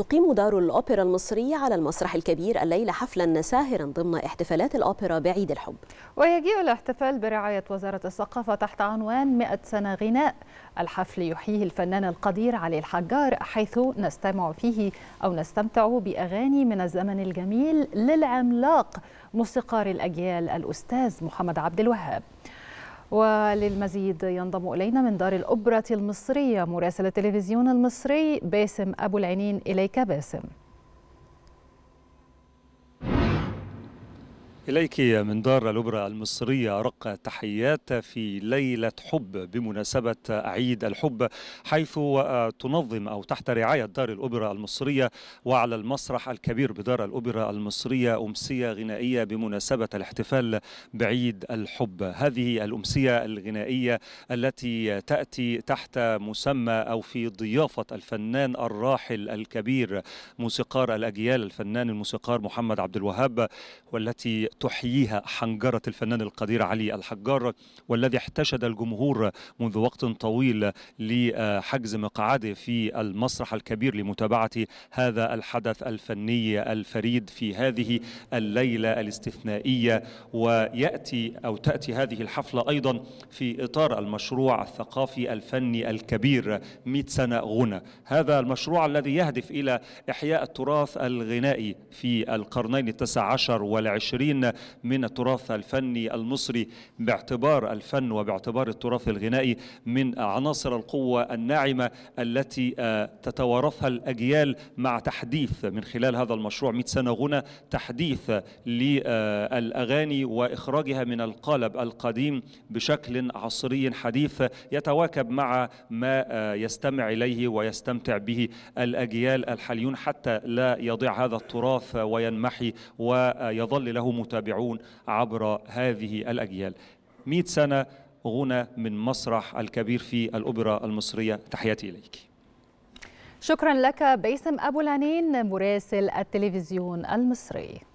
تقيم دار الأوبرا المصرية على المسرح الكبير الليلة حفلا ساهرا ضمن احتفالات الأوبرا بعيد الحب ويجيء الاحتفال برعاية وزارة الثقافة تحت عنوان 100 سنة غناء الحفل يحييه الفنان القدير علي الحجار حيث نستمع فيه أو نستمتع بأغاني من الزمن الجميل للعملاق موسيقار الأجيال الأستاذ محمد عبد الوهاب وللمزيد ينضم إلينا من دار الابره المصرية مراسل التلفزيون المصري باسم أبو العنين إليك باسم إليك من دار الأوبرا المصرية رق تحيات في ليلة حب بمناسبة عيد الحب حيث تنظم أو تحت رعاية دار الأوبرا المصرية وعلى المسرح الكبير بدار الأوبرا المصرية أمسية غنائية بمناسبة الاحتفال بعيد الحب هذه الأمسية الغنائية التي تأتي تحت مسمى أو في ضيافة الفنان الراحل الكبير موسيقار الأجيال الفنان الموسيقار محمد عبد الوهاب والتي تحييها حنجرة الفنان القدير علي الحجار والذي احتشد الجمهور منذ وقت طويل لحجز مقعده في المسرح الكبير لمتابعة هذا الحدث الفني الفريد في هذه الليلة الاستثنائية ويأتي أو تأتي هذه الحفلة أيضا في إطار المشروع الثقافي الفني الكبير 100 سنة غنى هذا المشروع الذي يهدف إلى إحياء التراث الغنائي في القرنين التسع عشر والعشرين يستفيدون من التراث الفني المصري باعتبار الفن وباعتبار التراث الغنائي من عناصر القوة الناعمة التي آه، تتوارثها الأجيال مع تحديث من خلال هذا المشروع 100 سنة غنى تحديث للأغاني وإخراجها من القالب القديم بشكل عصري حديث يتواكب مع ما آه، يستمع إليه ويستمتع به الأجيال الحاليون حتى لا يضيع هذا التراث وينمحي ويظل له متابعة المتابعون عبر هذه الأجيال 100 سنة غنى من مسرح الكبير في الأوبرا المصرية تحياتي إليك شكرا لك بيسم أبو العنين مراسل التلفزيون المصري